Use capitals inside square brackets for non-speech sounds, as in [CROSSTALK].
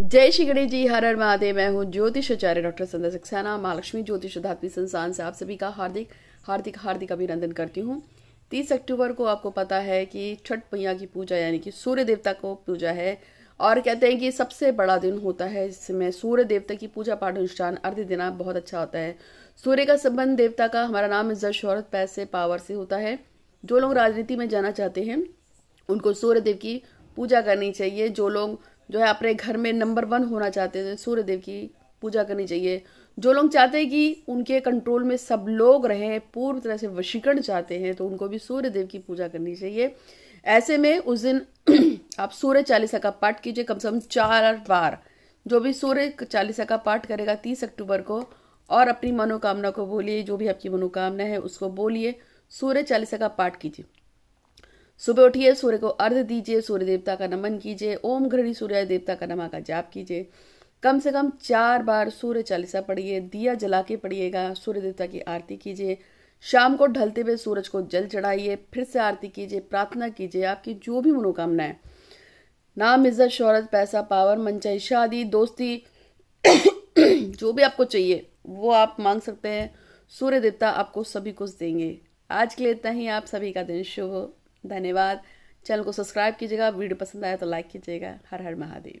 जय श्री गणेश जी हर हर महादेव मैं हूँ ज्योतिष आचार्य डॉक्टर संदर सक्सेना महालक्ष्मी ज्योतिष आध्यात्मिक संस्थान से आप सभी का हार्दिक हार्दिक हार्दिक अभिनंदन करती हूँ तीस अक्टूबर को आपको पता है कि छठ मैया की पूजा यानी कि सूर्य देवता को पूजा है और कहते हैं कि सबसे बड़ा दिन होता है इसमें सूर्य देवता की पूजा पाठ अनुष्ठान अर्ध देना बहुत अच्छा होता है सूर्य का संबंध देवता का हमारा नाम इज्जत शहरत पैसे पावर से होता है जो लोग राजनीति में जाना चाहते हैं उनको सूर्य देव की पूजा करनी चाहिए जो लोग जो है अपने घर में नंबर वन होना चाहते हैं सूर्य देव की पूजा करनी चाहिए जो लोग चाहते हैं कि उनके कंट्रोल में सब लोग रहें पूर्ण तरह से वशीकरण चाहते हैं तो उनको भी सूर्य देव की पूजा करनी चाहिए ऐसे में उस दिन [CLEARS THROAT] आप सूर्य चालीसा का पाठ कीजिए कम से कम चार बार जो भी सूर्य चालीसा का पाठ करेगा तीस अक्टूबर को और अपनी मनोकामना को बोलिए जो भी आपकी मनोकामना है उसको बोलिए सूर्य चालीसा का पाठ कीजिए सुबह उठिए सूर्य को अर्घ दीजिए सूर्य देवता का नमन कीजिए ओम घृणी सूर्य देवता का नमा का जाप कीजिए कम से कम चार बार सूर्य चालीसा पढ़िए दिया जला के पढ़िएगा सूर्य देवता की आरती कीजिए शाम को ढलते हुए सूरज को जल चढ़ाइए फिर से आरती कीजिए प्रार्थना कीजिए आपकी जो भी मनोकामना है नाम इज्जत शोहरत पैसा पावर मनचाही शादी दोस्ती [COUGHS] जो भी आपको चाहिए वो आप मांग सकते हैं सूर्य देवता आपको सभी कुछ देंगे आज के लिए इतना ही आप सभी का दिन शुभ हो धन्यवाद चैनल को सब्सक्राइब कीजिएगा वीडियो पसंद आया तो लाइक कीजिएगा हर हर महादेव